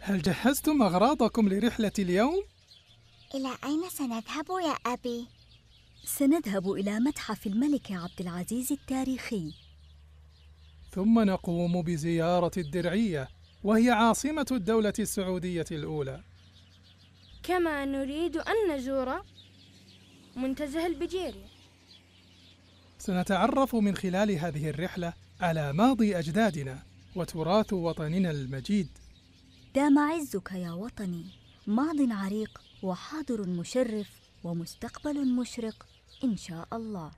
هل جهزتم أغراضكم لرحلة اليوم؟ إلى أين سنذهب يا أبي؟ سنذهب إلى متحف الملك عبد العزيز التاريخي ثم نقوم بزيارة الدرعية وهي عاصمة الدولة السعودية الأولى كما نريد أن نزور منتزه البجيري سنتعرف من خلال هذه الرحلة على ماضي أجدادنا وتراث وطننا المجيد دام عزك يا وطني ماض عريق وحاضر مشرف ومستقبل مشرق ان شاء الله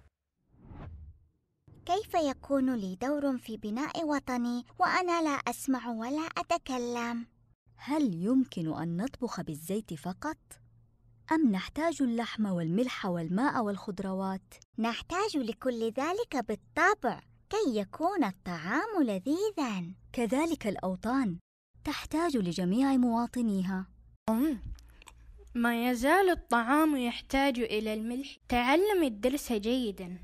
كيف يكون لي دور في بناء وطني وانا لا اسمع ولا اتكلم هل يمكن ان نطبخ بالزيت فقط ام نحتاج اللحم والملح والماء والخضروات نحتاج لكل ذلك بالطبع كي يكون الطعام لذيذا كذلك الاوطان تحتاج لجميع مواطنيها ما يزال الطعام يحتاج إلى الملح تعلم الدرس جيدا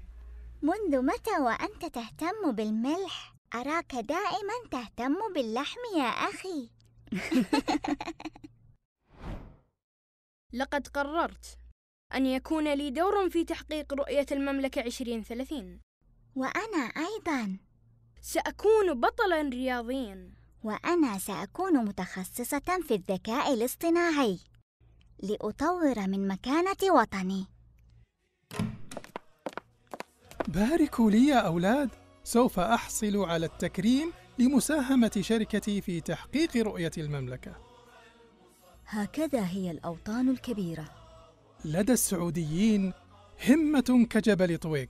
منذ متى وأنت تهتم بالملح؟ أراك دائما تهتم باللحم يا أخي لقد قررت أن يكون لي دور في تحقيق رؤية المملكة 2030 وأنا أيضا سأكون بطلا رياضيا وأنا سأكون متخصصة في الذكاء الاصطناعي لأطور من مكانة وطني. باركوا لي يا أولاد، سوف أحصل على التكريم لمساهمة شركتي في تحقيق رؤية المملكة. هكذا هي الأوطان الكبيرة. لدى السعوديين همة كجبل طويق،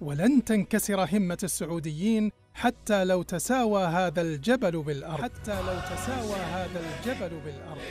ولن تنكسر همة السعوديين حتى لو تساوى هذا الجبل بالأرض حتى لو تساوى هذا الجبل بالأرض